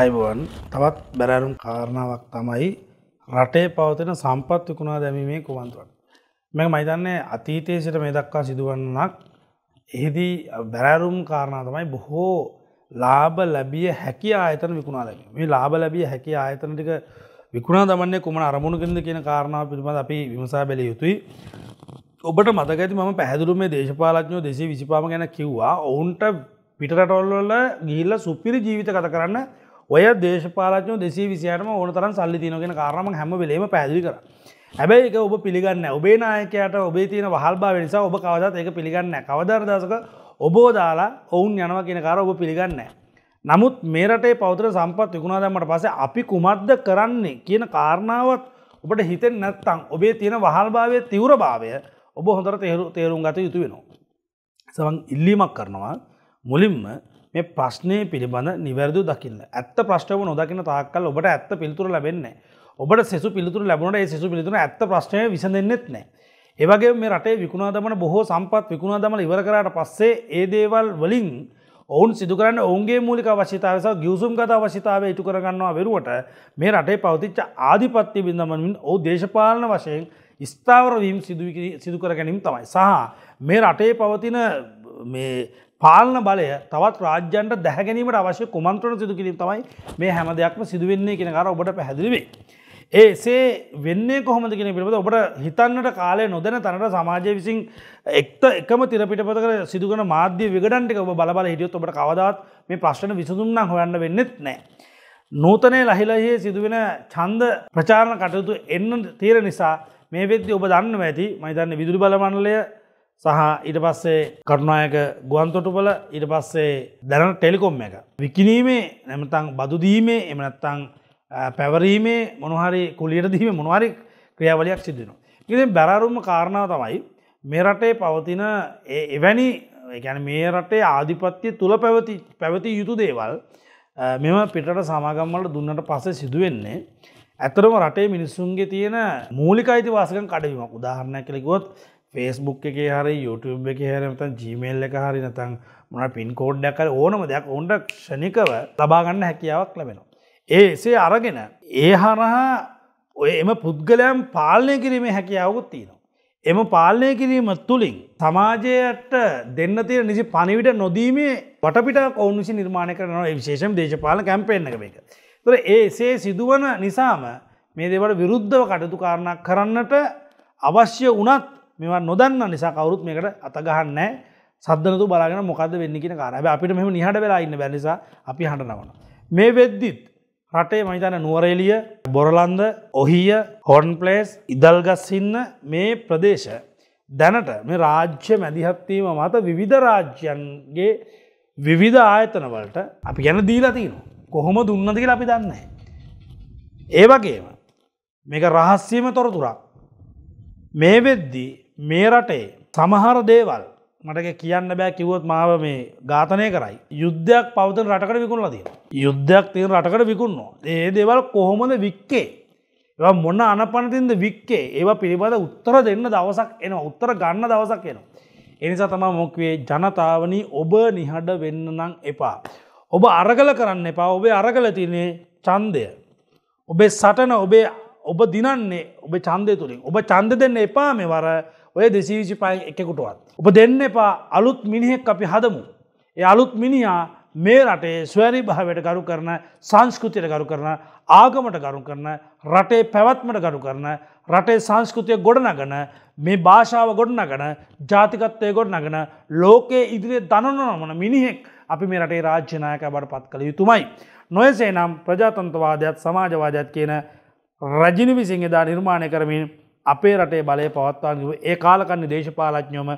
අයිබුවන් තවත් බැරෑරුම් කාරණාවක් තමයි රටේ පවතින සම්පත් විකුණා දැමීමේ කුවන්තුවන්. මෙ මයිතන්නේ අතීතයේ සිට මේ දක්වා සිදුවන්නක් එහිදී බැරෑරුම් කාරණා තමයි බොහෝ ලාබ ලැබිය හැකි ආයතන විකුණා දැම මේ ලාබ ලැබිය හැකි ආයතනටික විකුණා දමන්නේ කුමන අරමුණුකින්ද කියන කාරණාව පිළිබඳ අපි විමසා බැලිය යුතුයි ඔබට මතකඇති ම පැහදුරු මේ දේශපාලඥෝ දෙසේ විසිපාම ගැන කිව්වා ඔවුන්ට පිටරටොල්වල ගිහිල්ල සුපිරි ජීවිත කත කරන්න ඔය දේශපාලන දෙසේ විසියටම ඕන තරන් සල්ලි තිනගෙන කාරම හැම වෙලේම පැදිි කර හැබැයි එක ඔබ පිළිගන්න ඔබේ නායකයට ඔබේ තියෙන වහල්බා නිසා ඔබ කවදත් එක පිළිගන්න කවදර්දසක ඔබෝ දාලා ඔවුන් යනව කියෙන කාර ඔබ පිළිගන්න. නමුත් මේරටේ පෞතර සම්පත් විකුණා දැමට පස අපි කුමක්ද කරන්නේ කියන කාරණාවත් ඔබට හිතෙන් නැත්තං ඔබේ තියෙන වහල්භාවය තිවර භාවය ඔබ හොඳර තේරු තේරුම් ගත යුතු වෙනවා. සවන් ඉල්ලීමක් කරනවා මුලින්ම මේ ප්‍රශ්නය පිළිබඳ නිවැරදු දකින්න ඇත්ත ප්‍රශ්ටව නොදකින තාක්කල් ඔබට ඇත්ත පිළිතුර ලැබෙන්නේ ඔබට සෙසු පිළිතුර ලැබුණට ඒ සෙසු පිළිතුර ඇත්ත ප්‍රශ්නය විසඳන්නෙත් නෑ. ඒවගේ මේ රටේ විකුණාදමන බොහෝ සම්පත් විකුණාදමන ඉවර කරට පස්සේ ඒ දේවල් වලින් ඔවුන් සිදුකරන්න ඔවුන්ගේ මූලික අවශ්‍යතාවස ගියසුම් ගත අවශ්‍යතාව ඉටු කරගන්නවා වෙරුවට මේ රටේ පවතිච්ච ආධිපත්ති බිඳමමින් ඔහු දේශපාලන වශයෙන් ස්ථාවරවීම් සිදුකර ගැනීම තමයි. සහ මේ රටේ පවතින පාලන බලය තවත් රාජ්‍යන්ට දැහැගැනීමට අවශ්‍ය කුමන්ත්‍රණ සිදු කිරීම තමයි මේ හැම දෙයක්ම සිදුවෙන්නේ කෙන කර ඔබට පැහැදිලිවේ. ඒසේ වෙන්නේ කොහොමද කෙන පිළිබඳ ඔබට හිතන්නට කාලය නොදැන තනට සමාජය විසින් එක්ත එකම තිරපිටපත කර සිදුවන මාධ්‍ය විගටන්ට ඔබ බලබල හිටියොත් ඔබට කවදත් මේ ප්‍රශ්න විසඳුම්න්න හොයන්න වෙන්නෙත් නෑ. නූතනය ලහිලයේ සිදුවෙන චන්ද ප්‍රචාරණ කටයුතු එන්න තීර නිසා මේ වෙද්‍ය ඔබ දන්න ඇති මයිතන්න විදුරි බලමණලය සහ ඉට පස්සේ කරුණායක ගුවන්තොටුපල ඉට පස්සේ දැන ටෙලිකොම් එක. විකිනීමේ නැමතං බදුදීමේ එමනත්තං පැවරීමේ මොනහරි කුලියට දීම මොනවාරි ක්‍රියාවලයක් සිද්ධනවා. ඉති බැරරුම කාරණාව තමයි මේ රටේ පවතින එවැනි ගැන මේ රටේ ආධිපත්‍යය තුළ පැවති පැවති යුතු දේවල් මෙම පිටට සමාගම්වලට දුන්නට පස්සේ සිදුවෙන්නේ. ඇතරම රටේ මිනිස්සුන්ගේ තියෙන මූලිකයිති වාසකන් කඩවීමක් උදාහරණයක් කළෙකුවොත් ෆේස්බුක් එක හරි YouTube එක හරමතන් ජීමේල් එක හරි නතන් මොන පින් කෝඩ්ඩක් කර ඕනම දෙයක් ඔොන්ඩ ක්ෂණිකව ලබාගන්න හැකියාවක් ලැබෙනවා. ඒ එසේ අරගෙන ඒ හරහා ඔය එම පුද්ගලයම් පාලනය කිරීමේ හැකියාවකුත් තියෙනවා. එම පාලනය කිරීම තුළින් සමාජයට දෙන්න තියෙන නිසි පනිවිට නොදීමේ පටපිට ඔවුන්සි නිර්මාණය කරනවා විශේෂම් දේශපාල කැම්පෙන්න්න එක. තර ඒසේ සිදුවන නිසාම මේ දෙවට විරුද්ධව කටතු කාරණක් කරන්නට අවශ්‍ය වනත් මෙවා නොදන්න නිසා කවරුත් මේකට අතගහන්නෑ සද්ධනතු බලාගෙන මොකද වෙන්නකින කාරබ අපිට මෙම නිහට වෙලා ඉන්න බැනිසා අපි හඬනවන. මේ වෙද්දිත් රටේ මහිතන නුවරේලිය බොරලන්ද ඔහිය හොන්පලේස් ඉදල්ගස්සින්න මේ ප්‍රදේශ දැනට මේ රාජ්‍ය මැදිහත්වීම මත විවිධ රාජ්‍යන්ගේ විවිධ ආයතනවලට අපි ගැන දීලතින කොහොම දුන්නදකිල අපි දන්නේ. ඒ වගේම මේක රහස්්‍යීම තොරතුරක් මේ වෙද්දී මේ රටේ සමහර දේවල් මටක කියන්න බෑ කිවොත් මාව මේ ඝාතනය කරයි. යුද්ධයක් පවතන රටකට විකුණලදී. යුද්ධයක් තියෙන රටකට විකුණනවා. ඒ දේවල් කොහොමද වික්කේ. ඒ මොන්න අනපනතින්ද වික්කේ ඒවා පිළිබඳ උත්තර දෙන්න දවසක් එන උත්තර ගන්න දවසක් එනවා. එනිසා තමා මොක්වේ ජනතාවනී ඔබ නිහඩ වෙන්න නම් එපා. ඔබ අරගල කරන්න එපා ඔබේ අරගල තිනේ චන්දය. ඔබේ සටන ඔබේ ඔබ දිනන්නේ ඔබ චන්දය තුළින් ඔබ චන්ද දෙන්න එපා මෙවර ඔය දෙසීවිචි පය එකකුටුවත්. ඔබ දෙන්න එපා අලුත් මිනිහෙක් අපි හදමු. ඒ අලුත් මිනිහා මේ රටේ ස්වැරි භාවයට ගරු කරන සංස්කෘතියට ගරු කරන ආගමට ගරු කරන රටේ පැවත්මට ගරු කරන රටේ සංස්කෘතිය ගොඩනගන මේ භාෂාව ගොඩනගන ජාතිකත්වය ගොඩනගන ලෝකයේ ඉදිරිය දනනොනමන මිනිහෙක් අපි මේ රටේ රාජ්‍යනායක බට පත් කළ යුතුමයි. නොයසේ නම් ප්‍රජාතන්තවාදයක් සමාජවාදයක් කියන රජිනි විසින් එදා නිර්මාණය කරමින් අපේ රටේ බලය පවත්වාගව ඒ කාලකන්න දේශපාලඥොම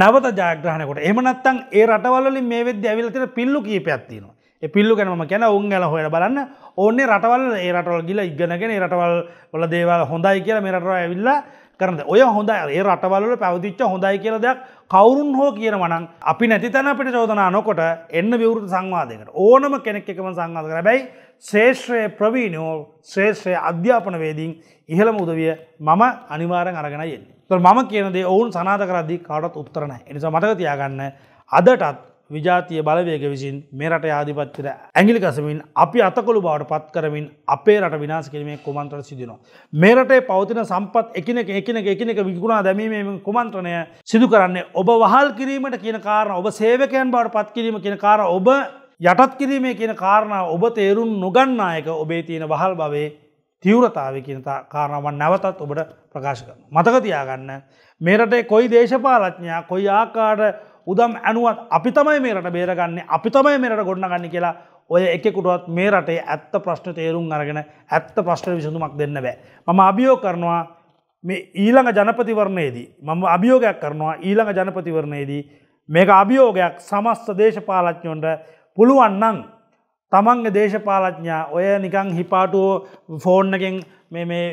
නවත ජයග්‍රහණකොට එමනත්තන් ඒ රටවලින් මේ වෙද ඇවිල්තර පිල්ලු කීපයක්ත්තිනවා. පිල්ලු ගැනම ගැන උන් ගැල හොයට බලන්න ඕන්නේ රටවල් ඒ රටවල් ගිල ඉගෙනගෙන රටවල් වල දේවල් හොඳයි කියලා මේ රටව ඇවිල්ලා කරන ඔය හොඳ ඒ රටවල්ල පැවතිච්ච හොඳයි කියල දෙයක් කවුරුන් හෝ කියන වනන් අපි නැති තැන අපිට චෝදනා නොකොට එන්න විවෘත සංවාදයකට ඕනම කෙනෙක් එකම සංවාද කර බැයි ශේෂ්‍රය ප්‍රවීණෝ ශ්‍රේෂ්‍රය අධ්‍යාපනවේදීන් ඉහළ මුදවිය මම අනිවාරෙන් අරගෙන එන්නේ. මම කියනදේ ඔවුන් සනාත කරද්දී කාටත් උත්තරනයි. එනිසා මතක තියාගන්න අදටත් විජාතිය බලවේග විසින් මෙරට ආධිපත්තිර ඇගිලි කසමින් අපි අතකොළු බවට පත් කරමින් අපේ රට විනාස කිරීමේ කොමන්ත්‍ර සිදනවා. මෙරටේ පවතින සම්පත් එකනක එකනක එකනක විගුණා දැමීම කොමන්ත්‍රණය සිදු කරන්නේ ඔබ වහල් කිරීමට කියන කාරණ ඔබ සේවකයන් බවට පත් කිරීම කියන කාර ඔබ යටත් කිරීමේ කියන කාරණාව ඔබ තේරුම් නොගන්නායක ඔබේ තියෙන වහල් බවේ තීවරතාව කියනතා කාරණාවන් නැවතත් ඔබට ප්‍රකාශ කරන. මතකතියාගන්න මේරටේ කොයි දේශපාලඥා කොයි ආකාඩ උදම් ඇනුවත් අපි තමයි මේරට බේරගන්න අපි තමයි මේරට ගොඩනගන්න කියලා ඔය එකකුටුවත් මේ රටේ ඇත්ත ප්‍රශ්න තේරුම් අරගෙන ඇත්ත ප්‍රශ්න විසඳුමක් දෙන්න බෑ. මම අභියෝ කරනවා මේ ඊළඟ ජනපතිවරණයේදී. මම අභියෝගයක් කරනවා ඊළඟ ජනපතිවරණයේදී මේක අභියෝගයක් සමස්ත දේශපාලච්ඥොන්ට පුළුවන්නන් තමන්ගේ දේශපාලඥා ඔය නිකං හිපාටුව ෆෝර්න්නකින් මේ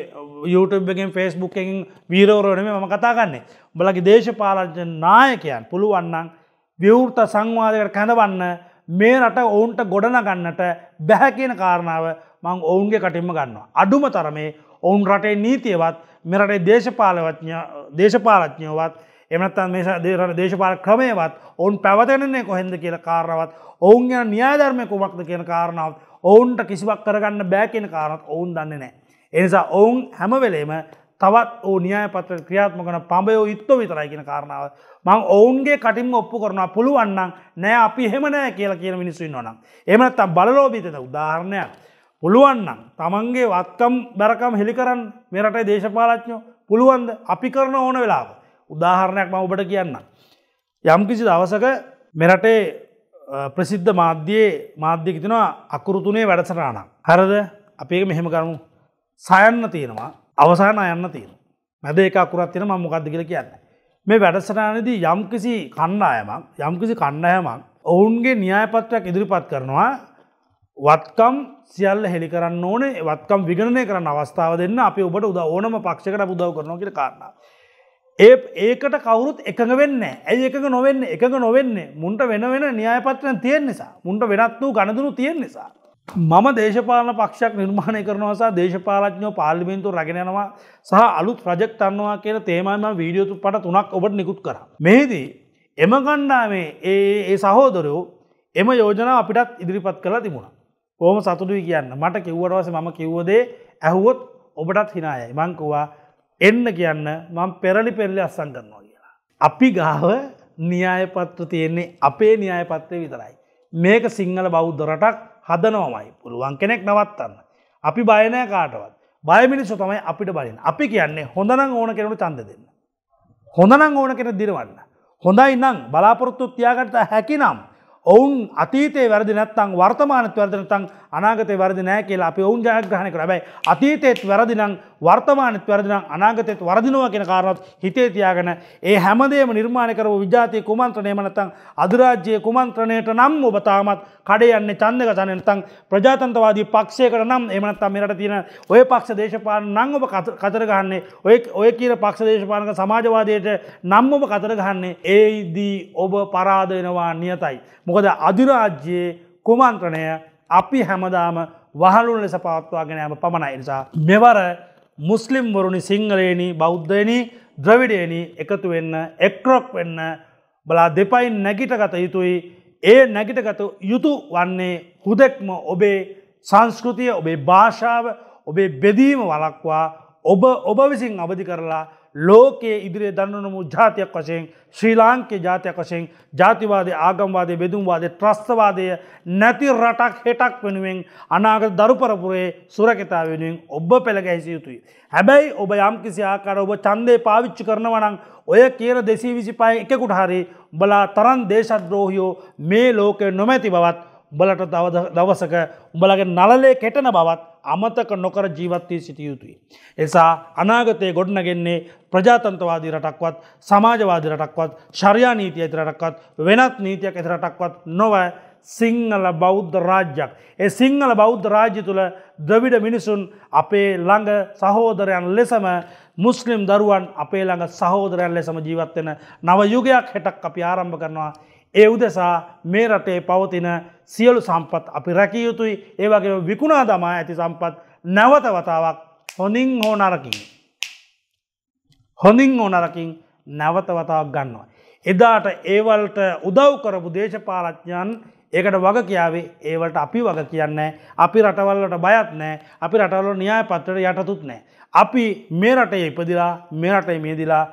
යුටබගෙන් ෆෙස්බුක්කින් වීරෝරණම ම කතාගන්නේ. බලගේ දේශපාලජ්‍ය නායකයන් පුළුවන්නන් විවෘත සංවාධකට කැඳවන්න මේ රට ඔවුන්ට ගොඩනගන්නට බැහැ කියන කාරණාව මං ඔවුන්ගේ කටින්ම ගන්නවා. අඩුම තරමේ ඔවුන් රටේ නීතියවත් මෙරටේ දේශපාලඥ දේශපාලඥයවත් එමනත්තන් මේ දේරට දේශපාල ක්‍රමයවත් ඔවුන් පැවතෙනන්නේ කොහෙන්ද කියල කාරණවත් ඔවුන් ගැන න්‍යාධර්මය කුමක්ද කියන කාරණාවත් ඔවුන්ට කිසිවක් කරගන්න බෑ කියන කාරණත් ඔවුන් දන්නේ නෑ. එනිසා ඔවුන් හැමවෙලේම තවත් ඕ න්‍යායපත්‍ර ක්‍රියාත්මකන පඹයෝ යුත්ව විතරයි කියන කාරණාව. මං ඔවුන්ගේ කටින් ඔප්පු කරනවා පුළුවන්නම් නෑ අපි හෙමනෑ කියලා කියන මිනිස්සුන් ඕනම්. එමනත්තම් බලලෝබීතද උදාහරණයක්. පුළුවන්නම් තමන්ගේ වත්කම් බැරකම් හෙළිකරන් මෙරටයි දේශපාලච්ඥෝ පුළුවන්ද අපි කරන ඕන වෙලාව. උදාහරණයක් ම ඔබට කියන්න. යම්කිසි දවසක මෙරටේ ප්‍රසිද්ධ මාධ්‍යයේ මාධ්‍යක තිනවා අකුරුතුනේ වැඩසටාන. හරද අපේක මෙහෙම කරමු සයන්න තියෙනවා අවසාන අයන්න තියෙන. මැද එක අකුරත් තියෙන ම මොකක්ද කියල කියන්න. මේ වැඩසටානදී යම්කිසි කණ්ඩායමක් යම්කිසි කණ්ඩායමක් ඔවුන්ගේ න්‍යායපත්‍රයක් ඉදිරිපත් කරනවා වත්කම් සියල්ල හෙළි කරන්න ඕනේ වත්කම් විගණය කරන්න අවස්ථාව දෙන්න අපි ඔබට උද ඕනම පක්ෂකට බුදව කරනවා කියට කාරන්න. ඒ ඒකට කවුරුත් එකඟ වෙන්න ඇයි එක නොවෙන්න එකඟ නොවෙන්නේ මුන්ට වෙන වෙන න්‍යායපත්‍රන තියෙන් නිසා මුන්ට වෙනත් වූ ගණදුරු තියෙන් නිසා. මම දේශපාලන පක්ෂයක් නිර්මාණය කරනවාසා දේශපාලඥෝ පාලිමින්තු රගෙනනවා සහ අලුත් ප්‍රජෙක්් අන්නවා කියන තේමයිම වීඩියෝතු පට තුනක් ඔබට නිකුත් කර. මේදී එම ගණ්ඩාමේ ඒ සහෝදරයෝ එම යෝජනා අපිටත් ඉදිරිපත් කලා තිබුණ. පෝම සතුටුයි කියන්න මට කිව්වටවස මම කිව්වදේ ඇහුවොත් ඔබටත් හිනායයි මංකවා එන්න කියන්න මං පෙරලි පෙරලි අස්සං කරනවා කියලා. අපි ගාව න්‍යායපත්‍ර තියෙන්නේ අපේ න්‍යායපත්‍රය විතරයි. මේක සිංහල බෞද්ධ රටක් හදනෝමයි පුළුවන් කෙනෙක් නවත්තන්න. අපි බයනෑ කාටවත්. බයමිනිස්සු තමයි අපිට බලින් අපි කියන්නේ හොඳනම් ඕන කෙනට චන්ද දෙන්න. හොඳනම් ඕන කෙන දිරවන්න. හොඳයි නම් බලාපොරොත්තු තියාගට හැකි නම් ඔවුන් අතීතය වැරදි නැත්තං වර්තමානත් වැරදිනතං අනාගතය වැරදි නෑ කියලා අපි ඔවුන් ජයග්‍රහණ කර බැයි අතීතයත් වැරදිනම් වර්තමානත් වැරදිනම් අනාගතයත් වරදිනවා කියෙන කාරණත් හිතේ තියාගෙන ඒ හැමදේම නිර්මාණය කරව විජාතිය කුමන්ත්‍රණය මනතං අධරාජ්‍යය කුමන්ත්‍රණයට නම් ඔබතාමත් කඩයන්නේ චන්දක තනනතං ප්‍රජාතන්තවාදී පක්ෂයකට නම් එමනත්තම් මෙරට තියෙන ඔය පක්ෂ දේශපාන නං ඔබ කතරගන්නේ ඔය ඔය කියන පක්ෂ දේශපානක සමාජවාදයට නම් ඔබ කතරගන්නේ ඒදී ඔබ පරාදෙනවා නියතයි. මොකද අධිරාජ්‍යයේ කුමන්ත්‍රණය අපි හැමදාම වහලුන් ලෙස පවත්වාගෙන ෑම පමණයි නිසා. මෙවර මුස්ලිම්වරුණි සිංහලයනි බෞද්ධයනි ද්‍රවිඩයනි එකතු වෙන්න එක්රොක් වෙන්න බලා දෙපයින් නැගිටගත යුතුයි ඒ නැගිටගත යුතු වන්නේ හුදෙක්ම ඔබේ සංස්කෘතිය ඔබේ භාෂාව ඔබේ බෙදීම වලක්වා ඔබ ඔබ විසින් අවධි කරලා ලෝකයේ ඉදිරිය දන්නනමු ජාතියක් වශයෙන් ශ්‍රී ලාංකේ ජාතියක් වශයෙන් ජාතිවාදය ආගම්වාදය බෙදුම්වාදය ත්‍රස්තවාදය නැති රටක් හෙටක් වෙනුවෙන් අනාගත දරුපරපුරේ සුරකතා වෙනුවෙන් ඔබ පෙළගැසිය යුතුයි. හැබැයි ඔබ යම් කිසි ආකාර ඔබ චන්දය පාවිච්චි කරනවනං ඔය කියන දෙසී විසිපය එකකුට හරි බලා තරන් දේශද්‍රෝහියෝ මේ ලෝකය නොමැති බවත් බලට දවසක උඹලගේ නලලේ කෙටන බවත් අමතක නොකර ජීවත්වී සිටිය යුතුයි. එසා අනාගතය ගොඩනගෙන්නේ ප්‍රජාතන්තවාදී රටක්වත් සමාජවාදී රටක්වත් ශරයා නීතිය ඇතිරටක්වත් වෙනත් නීතියක් ඇතිරටක්වත් නොවයි සිංහල බෞද්ධ රාජ්‍යයක්. ඒ සිංහල බෞද්ධ රාජ්‍ය තුළ ද්‍රවිඩ මිනිසුන් අපේ ළඟ සහෝදරයන් ලෙසම මුස්ලිම් දරුවන් අපේ ළඟ සහෝදරයන් ලෙසම ජීවත්වෙන නව යුගයක් හෙටක් අපි ආරම්භ කරනවා. ඒ උදෙසා මේ රටේ පවතින සියලු සම්පත් අපි රැකිය යුතුයි ඒවගේ විකුණා දමා ඇති සම්පත් නැවත වතාවක් හොඳින් හෝ නරකින්. හොඳින් හෝ නරකින් නැවත වතාවක් ගන්නවා. එදාට ඒවල්ට උදව් කරපු දේශපාලඥන් ඒකට වග කියාවේ ඒවලට අපි වග කියන්න අපි රටවල්ලට බයත් නෑ අපි රටවල න්‍යාය පත්‍රට යටතුත් නෑ. අපි මේ රටේ ඉපදිලා මේ රටේ මේදිලා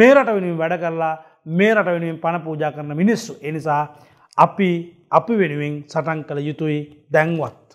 මේ රට වෙනුවෙන් වැඩ කරලා මේ රට වෙනුවෙන් පණ පූජා කරන මිනිස්සු එනිසා අපි අපි වෙනුවෙන් සටන් කළ යුතුයි දැන්වත්.